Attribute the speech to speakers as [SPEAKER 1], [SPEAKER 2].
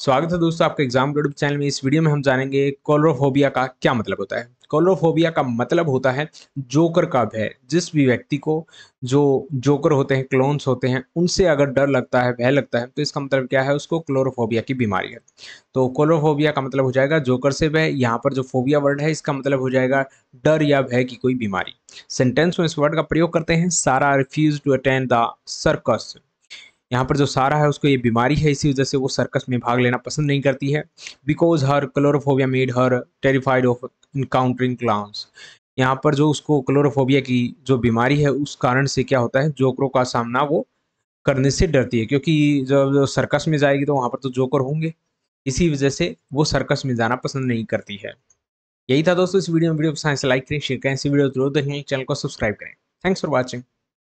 [SPEAKER 1] स्वागत है दोस्तों आपका एग्जाम यूट्यूब चैनल में इस वीडियो में हम जानेंगे कॉलरोफोबिया का क्या मतलब होता है कॉलरोफोबिया का मतलब होता है जोकर का भय जिस भी व्यक्ति को जो जोकर होते हैं क्लोन्स होते हैं उनसे अगर डर लगता है भय लगता है तो इसका मतलब क्या है उसको क्लोरोफोबिया की बीमारी है तो कॉलरोफोबिया का मतलब हो जाएगा जोकर से भय यहाँ पर जो फोबिया वर्ड है इसका मतलब हो जाएगा डर या भय की कोई बीमारी सेंटेंस में इस वर्ड का प्रयोग करते हैं Sara refuse to attend the circus यहाँ पर जो सारा है उसको ये बीमारी है इसी वजह से वो सर्कस में भाग लेना पसंद नहीं करती है because her coulrophobia made her terrified of encountering clowns यहाँ पर जो उसको क्लोरोफोबिया की जो बीमारी है उस कारण से क्या होता है जोकरों का सामना वो करने से डरती है क्योंकि जब सर्कस में जाएगी तो वहाँ पर तो जोकर होंगे इसी वजह से वो सर्कस में जाना पसंद नहीं करती है यही था दोस्तों इस वीडियो में वीडियो साइंस लाइक तो करें शेयर करें ऐसी वीडियो जरूर देखें चैनल को सब्सक्राइब करें थैंक्स फॉर वॉचिंग